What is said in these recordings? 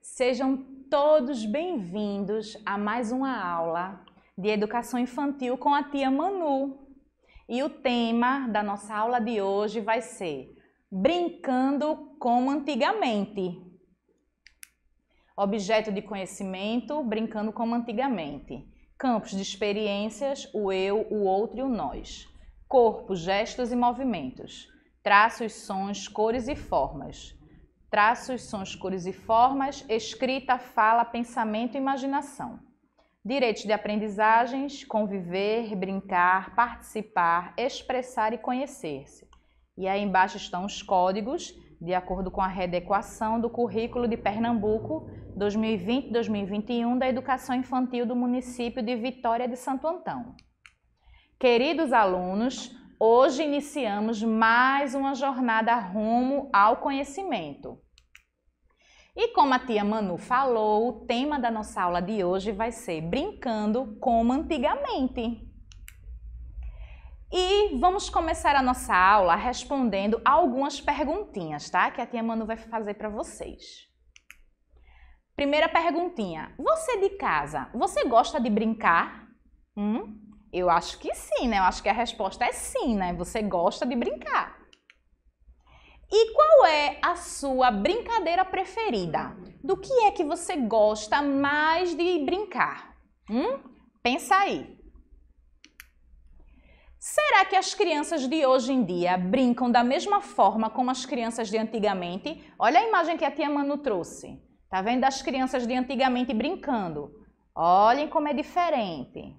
sejam todos bem-vindos a mais uma aula de educação infantil com a tia Manu. E o tema da nossa aula de hoje vai ser Brincando como antigamente. Objeto de conhecimento, brincando como antigamente. Campos de experiências, o eu, o outro e o nós. Corpo, gestos e movimentos. Traços, sons, cores e formas traços, sons, cores e formas, escrita, fala, pensamento e imaginação. Direitos de aprendizagens, conviver, brincar, participar, expressar e conhecer-se. E aí embaixo estão os códigos, de acordo com a readequação do currículo de Pernambuco 2020-2021 da educação infantil do município de Vitória de Santo Antão. Queridos alunos, hoje iniciamos mais uma jornada rumo ao conhecimento. E como a tia Manu falou, o tema da nossa aula de hoje vai ser brincando como antigamente. E vamos começar a nossa aula respondendo algumas perguntinhas, tá? Que a tia Manu vai fazer para vocês. Primeira perguntinha: Você de casa, você gosta de brincar? Hum? Eu acho que sim, né? Eu acho que a resposta é sim, né? Você gosta de brincar. E qual é a sua brincadeira preferida? Do que é que você gosta mais de brincar? Hum? Pensa aí. Será que as crianças de hoje em dia brincam da mesma forma como as crianças de antigamente? Olha a imagem que a tia Manu trouxe. Tá vendo as crianças de antigamente brincando? Olhem como é diferente.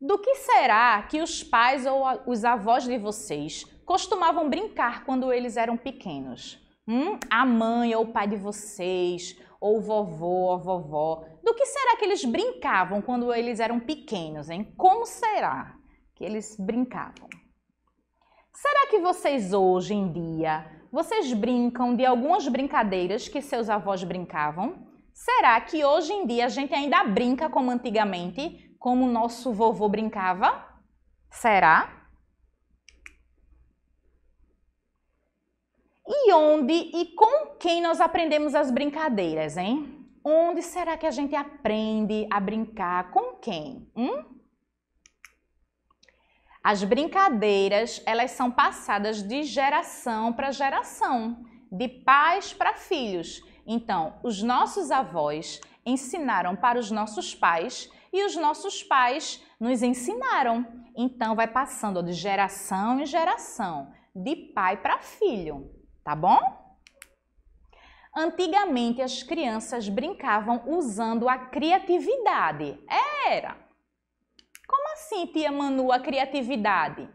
Do que será que os pais ou os avós de vocês costumavam brincar quando eles eram pequenos? Hum? A mãe ou o pai de vocês, ou vovô ou vovó, do que será que eles brincavam quando eles eram pequenos, hein? Como será que eles brincavam? Será que vocês hoje em dia, vocês brincam de algumas brincadeiras que seus avós brincavam? Será que hoje em dia a gente ainda brinca como antigamente? como nosso vovô brincava? Será? E onde e com quem nós aprendemos as brincadeiras, hein? Onde será que a gente aprende a brincar? Com quem? Hum? As brincadeiras, elas são passadas de geração para geração, de pais para filhos. Então, os nossos avós ensinaram para os nossos pais e os nossos pais nos ensinaram. Então vai passando de geração em geração, de pai para filho, tá bom? Antigamente as crianças brincavam usando a criatividade. Era. Como assim, tia Manu, a criatividade?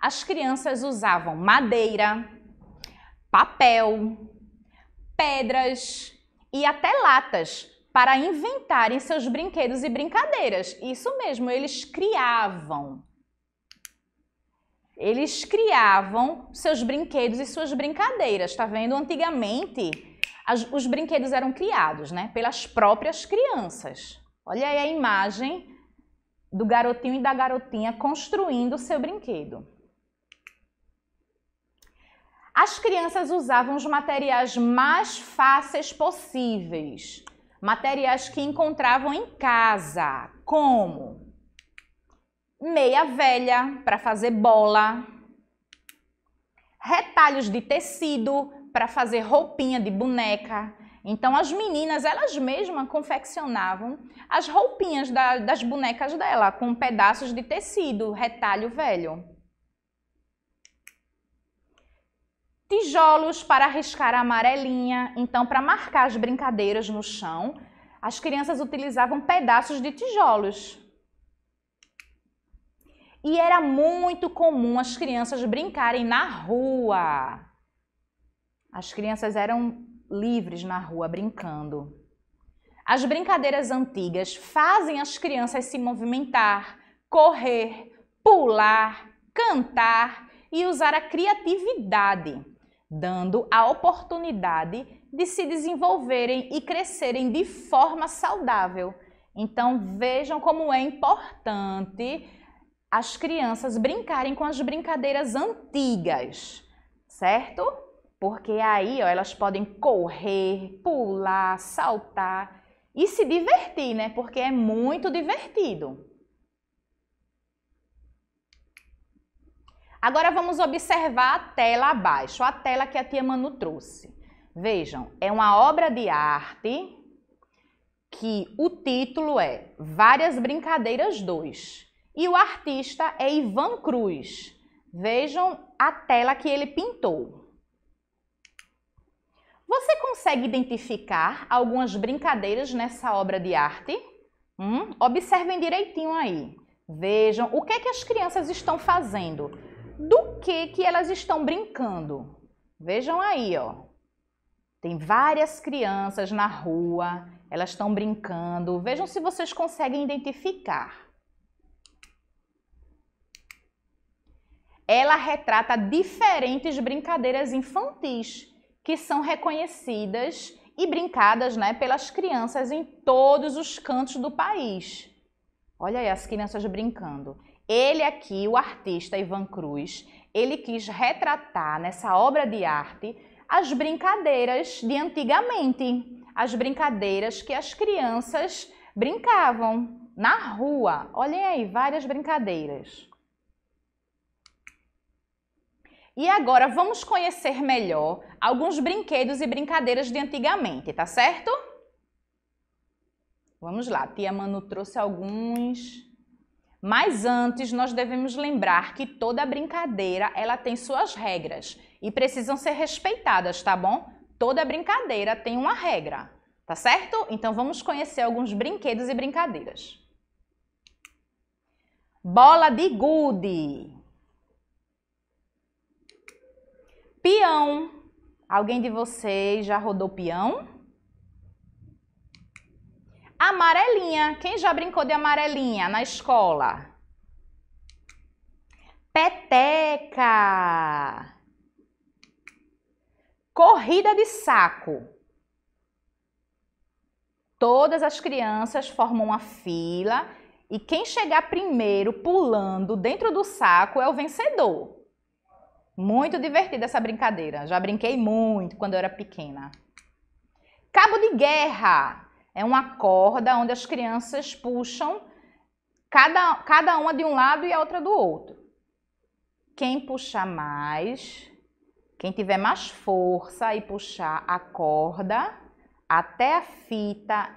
As crianças usavam madeira, papel, pedras e até latas para inventarem seus brinquedos e brincadeiras. Isso mesmo, eles criavam. Eles criavam seus brinquedos e suas brincadeiras, tá vendo? Antigamente, as, os brinquedos eram criados, né, pelas próprias crianças. Olha aí a imagem do garotinho e da garotinha construindo o seu brinquedo. As crianças usavam os materiais mais fáceis possíveis materiais que encontravam em casa, como meia velha para fazer bola, retalhos de tecido para fazer roupinha de boneca. Então as meninas elas mesmas confeccionavam as roupinhas da, das bonecas dela com pedaços de tecido, retalho velho. tijolos para riscar a amarelinha. Então, para marcar as brincadeiras no chão, as crianças utilizavam pedaços de tijolos. E era muito comum as crianças brincarem na rua. As crianças eram livres na rua brincando. As brincadeiras antigas fazem as crianças se movimentar, correr, pular, cantar e usar a criatividade dando a oportunidade de se desenvolverem e crescerem de forma saudável. Então vejam como é importante as crianças brincarem com as brincadeiras antigas, certo? Porque aí ó, elas podem correr, pular, saltar e se divertir, né? Porque é muito divertido. Agora vamos observar a tela abaixo, a tela que a tia Manu trouxe. Vejam, é uma obra de arte que o título é Várias Brincadeiras 2 e o artista é Ivan Cruz. Vejam a tela que ele pintou. Você consegue identificar algumas brincadeiras nessa obra de arte? Hum? Observem direitinho aí. Vejam o que, é que as crianças estão fazendo do que que elas estão brincando. Vejam aí, ó. Tem várias crianças na rua, elas estão brincando. Vejam se vocês conseguem identificar. Ela retrata diferentes brincadeiras infantis que são reconhecidas e brincadas né, pelas crianças em todos os cantos do país. Olha aí as crianças brincando. Ele aqui, o artista Ivan Cruz, ele quis retratar nessa obra de arte as brincadeiras de antigamente, as brincadeiras que as crianças brincavam na rua. Olhem aí, várias brincadeiras. E agora vamos conhecer melhor alguns brinquedos e brincadeiras de antigamente, tá certo? Vamos lá, tia Manu trouxe alguns. Mas antes, nós devemos lembrar que toda brincadeira, ela tem suas regras e precisam ser respeitadas, tá bom? Toda brincadeira tem uma regra, tá certo? Então vamos conhecer alguns brinquedos e brincadeiras. Bola de gude. Peão. Alguém de vocês já rodou peão? Amarelinha. Quem já brincou de amarelinha na escola? Peteca. Corrida de saco. Todas as crianças formam uma fila e quem chegar primeiro pulando dentro do saco é o vencedor. Muito divertida essa brincadeira. Já brinquei muito quando eu era pequena. Cabo de guerra. É uma corda onde as crianças puxam cada, cada uma de um lado e a outra do outro. Quem puxar mais, quem tiver mais força e puxar a corda até a fita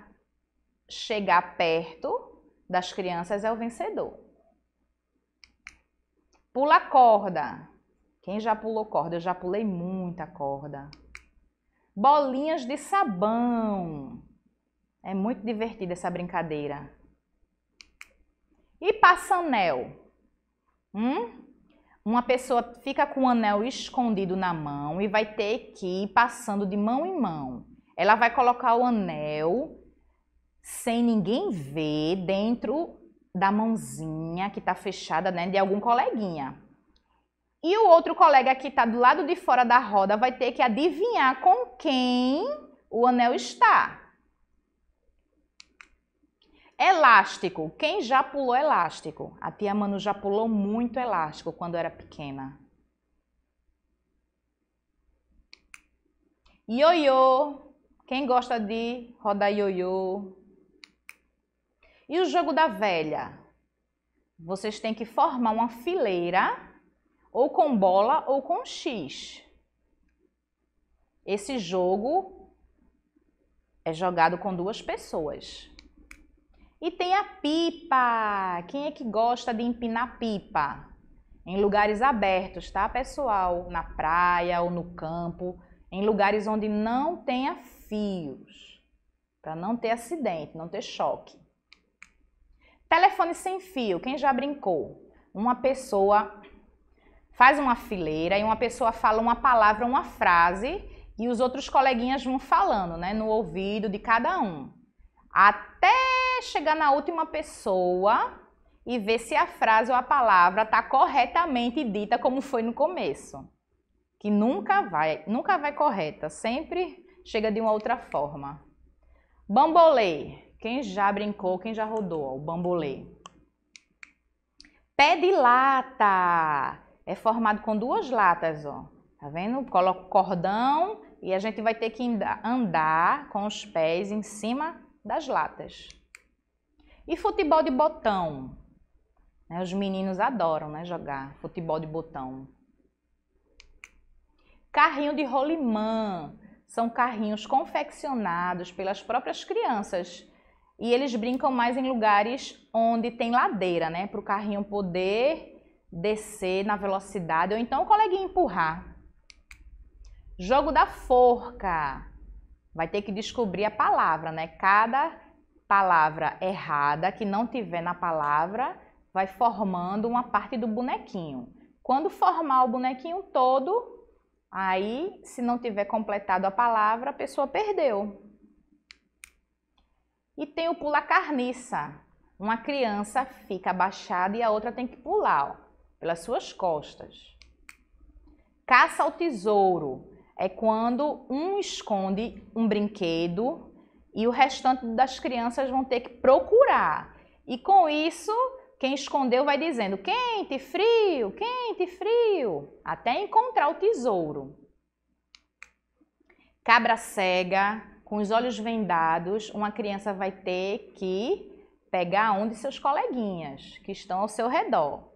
chegar perto das crianças é o vencedor. Pula corda. Quem já pulou corda? Eu já pulei muita corda. Bolinhas de sabão. É muito divertida essa brincadeira. E passanel? Hum? Uma pessoa fica com o anel escondido na mão e vai ter que ir passando de mão em mão. Ela vai colocar o anel sem ninguém ver dentro da mãozinha que está fechada, né, de algum coleguinha. E o outro colega que está do lado de fora da roda vai ter que adivinhar com quem o anel está. Elástico. Quem já pulou elástico? A tia Manu já pulou muito elástico quando era pequena. Ioiô. Quem gosta de rodar ioiô? E o jogo da velha? Vocês têm que formar uma fileira ou com bola ou com X. Esse jogo é jogado com duas pessoas. E tem a pipa. Quem é que gosta de empinar pipa? Em lugares abertos, tá, pessoal? Na praia ou no campo, em lugares onde não tenha fios, para não ter acidente, não ter choque. Telefone sem fio, quem já brincou? Uma pessoa faz uma fileira e uma pessoa fala uma palavra, uma frase, e os outros coleguinhas vão falando, né, no ouvido de cada um. Até chegar na última pessoa e ver se a frase ou a palavra está corretamente dita como foi no começo. Que nunca vai, nunca vai correta, sempre chega de uma outra forma. Bambolê. Quem já brincou, quem já rodou, ó, o bambolê. Pé de lata. É formado com duas latas, ó. Tá vendo? Coloca o cordão e a gente vai ter que andar com os pés em cima das latas. E futebol de botão? Né, os meninos adoram né, jogar futebol de botão. Carrinho de rolimã. São carrinhos confeccionados pelas próprias crianças. E eles brincam mais em lugares onde tem ladeira, né? Para o carrinho poder descer na velocidade ou então o coleguinha empurrar. Jogo da forca. Vai ter que descobrir a palavra, né? Cada palavra errada que não tiver na palavra, vai formando uma parte do bonequinho. Quando formar o bonequinho todo, aí se não tiver completado a palavra, a pessoa perdeu. E tem o pula carniça. Uma criança fica abaixada e a outra tem que pular ó, pelas suas costas. Caça ao tesouro é quando um esconde um brinquedo e o restante das crianças vão ter que procurar. E com isso, quem escondeu vai dizendo quente, frio, quente, frio, até encontrar o tesouro. Cabra cega, com os olhos vendados, uma criança vai ter que pegar um de seus coleguinhas que estão ao seu redor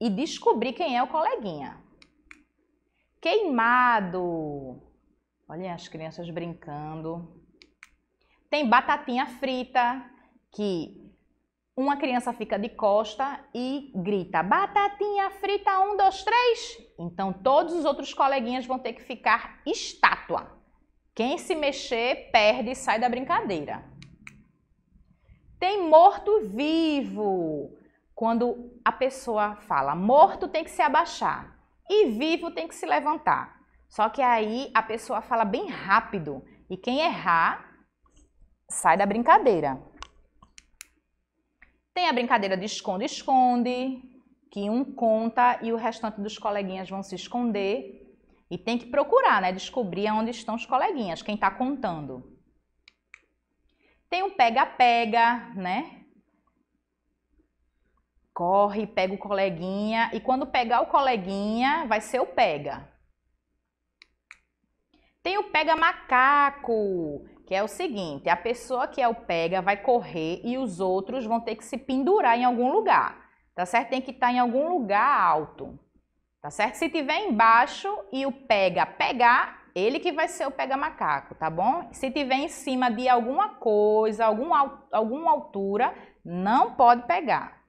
e descobrir quem é o coleguinha. Queimado. Olhem as crianças brincando. Tem batatinha frita, que uma criança fica de costa e grita: batatinha frita, um, dois, três. Então todos os outros coleguinhas vão ter que ficar estátua. Quem se mexer perde e sai da brincadeira. Tem morto-vivo. Quando a pessoa fala morto tem que se abaixar e vivo tem que se levantar. Só que aí a pessoa fala bem rápido e quem errar sai da brincadeira. Tem a brincadeira de esconde-esconde, que um conta e o restante dos coleguinhas vão se esconder. E tem que procurar, né? Descobrir onde estão os coleguinhas, quem está contando. Tem o pega-pega, né? corre, pega o coleguinha e quando pegar o coleguinha vai ser o pega. Tem o pega macaco, que é o seguinte: a pessoa que é o pega vai correr e os outros vão ter que se pendurar em algum lugar, tá certo? Tem que estar tá em algum lugar alto, tá certo? Se tiver embaixo e o pega pegar, ele que vai ser o pega macaco, tá bom? Se tiver em cima de alguma coisa, alguma altura, não pode pegar.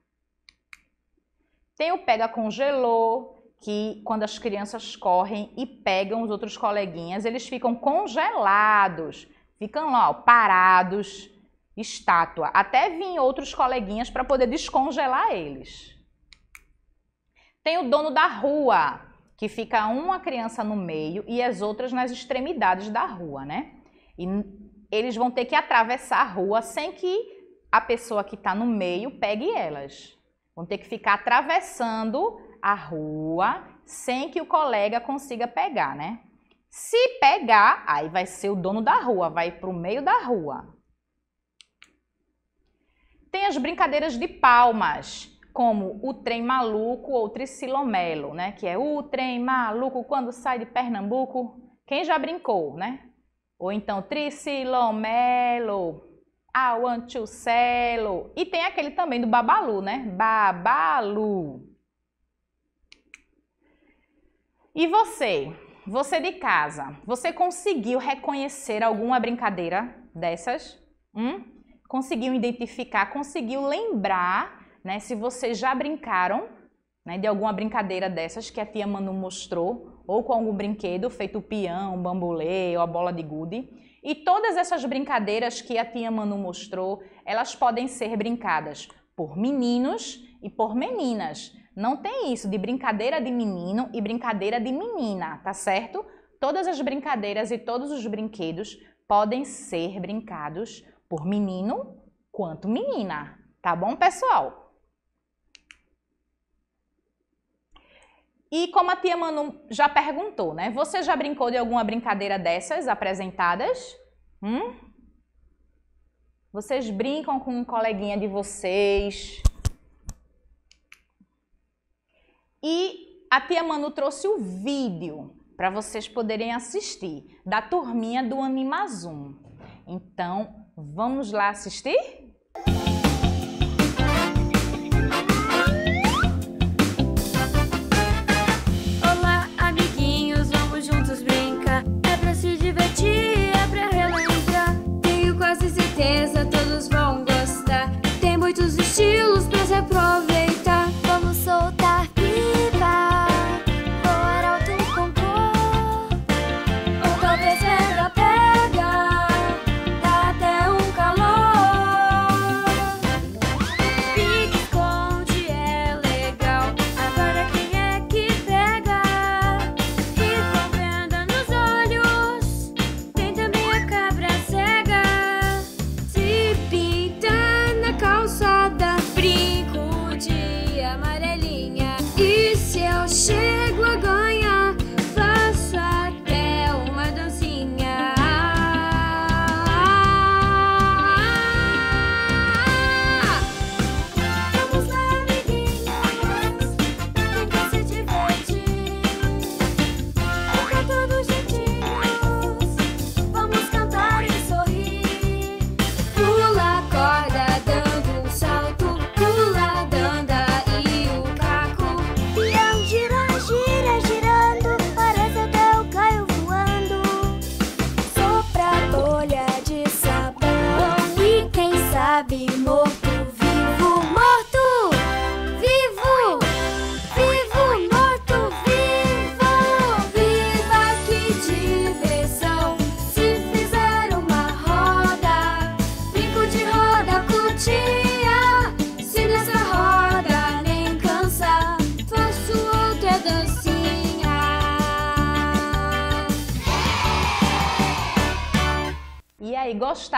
Tem o pega congelou, que quando as crianças correm e pegam os outros coleguinhas, eles ficam congelados. Ficam lá, ó, parados, estátua. Até vim outros coleguinhas para poder descongelar eles. Tem o dono da rua, que fica uma criança no meio e as outras nas extremidades da rua, né? E eles vão ter que atravessar a rua sem que a pessoa que está no meio pegue elas. Vão ter que ficar atravessando a rua sem que o colega consiga pegar, né? Se pegar, aí vai ser o dono da rua, vai para o meio da rua. Tem as brincadeiras de palmas, como o trem maluco ou tricilomelo, né? Que é o trem maluco quando sai de Pernambuco. Quem já brincou, né? Ou então tricilomelo, I want E tem aquele também do babalu, né? Babalu. E você? Você de casa, você conseguiu reconhecer alguma brincadeira dessas? Hum? Conseguiu identificar, conseguiu lembrar, né? Se vocês já brincaram né, de alguma brincadeira dessas que a tia Manu mostrou, ou com algum brinquedo, feito peão, bambolê ou a bola de gude. E todas essas brincadeiras que a tia Manu mostrou, elas podem ser brincadas por meninos e por meninas. Não tem isso de brincadeira de menino e brincadeira de menina, tá certo? Todas as brincadeiras e todos os brinquedos podem ser brincados por menino quanto menina, tá bom, pessoal? E como a tia Manu já perguntou, né? Você já brincou de alguma brincadeira dessas apresentadas? Hum? Vocês brincam com um coleguinha de vocês? E a tia Manu trouxe o vídeo para vocês poderem assistir da turminha do Animazum. Então, vamos lá assistir?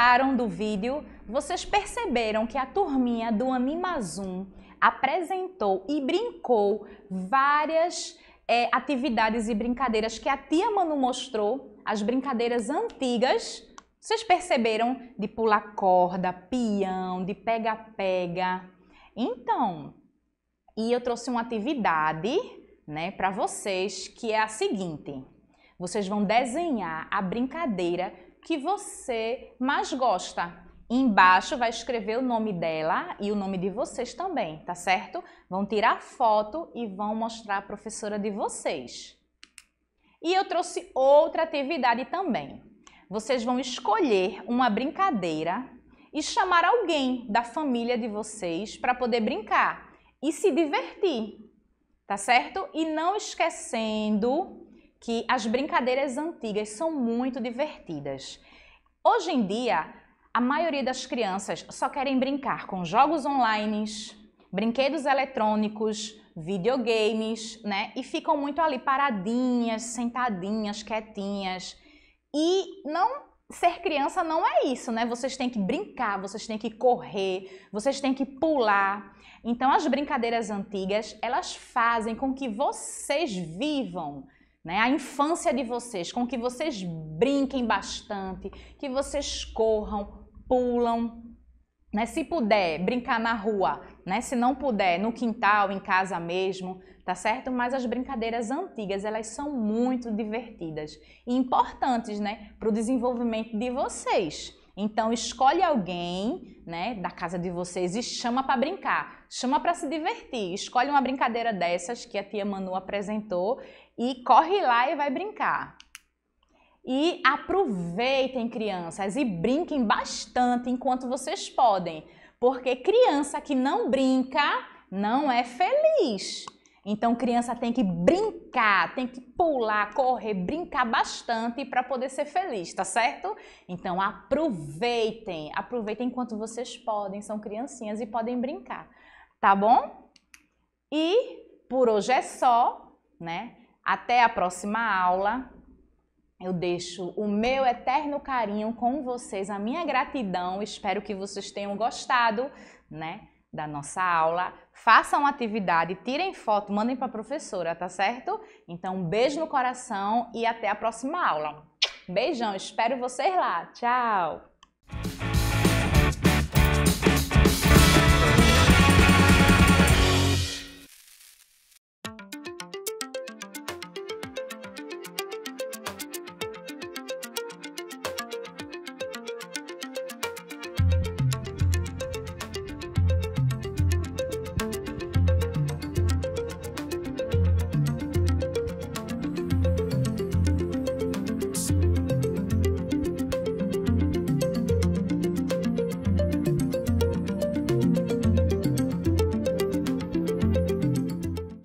gostaram do vídeo, vocês perceberam que a turminha do Animazum apresentou e brincou várias é, atividades e brincadeiras que a tia Manu mostrou, as brincadeiras antigas. Vocês perceberam de pular corda, peão, de pega-pega. Então, e eu trouxe uma atividade, né, para vocês, que é a seguinte. Vocês vão desenhar a brincadeira que você mais gosta. Embaixo vai escrever o nome dela e o nome de vocês também, tá certo? Vão tirar foto e vão mostrar a professora de vocês. E eu trouxe outra atividade também. Vocês vão escolher uma brincadeira e chamar alguém da família de vocês para poder brincar e se divertir, tá certo? E não esquecendo que as brincadeiras antigas são muito divertidas. Hoje em dia, a maioria das crianças só querem brincar com jogos online, brinquedos eletrônicos, videogames, né? E ficam muito ali paradinhas, sentadinhas, quietinhas. E não ser criança não é isso, né? Vocês têm que brincar, vocês têm que correr, vocês têm que pular. Então as brincadeiras antigas, elas fazem com que vocês vivam né? A infância de vocês, com que vocês brinquem bastante, que vocês corram, pulam, né? Se puder, brincar na rua, né? Se não puder, no quintal, em casa mesmo, tá certo? Mas as brincadeiras antigas, elas são muito divertidas e importantes, né, para o desenvolvimento de vocês. Então escolhe alguém, né, da casa de vocês e chama para brincar, chama para se divertir. Escolhe uma brincadeira dessas que a tia Manu apresentou e corre lá e vai brincar. E aproveitem, crianças, e brinquem bastante enquanto vocês podem. Porque criança que não brinca não é feliz. Então, criança tem que brincar, tem que pular, correr, brincar bastante para poder ser feliz, tá certo? Então, aproveitem, aproveitem enquanto vocês podem, são criancinhas e podem brincar, tá bom? E por hoje é só, né? Até a próxima aula. Eu deixo o meu eterno carinho com vocês, a minha gratidão. Espero que vocês tenham gostado, né, da nossa aula. Façam atividade, tirem foto, mandem para a professora, tá certo? Então, um beijo no coração e até a próxima aula. Beijão, espero vocês lá. Tchau.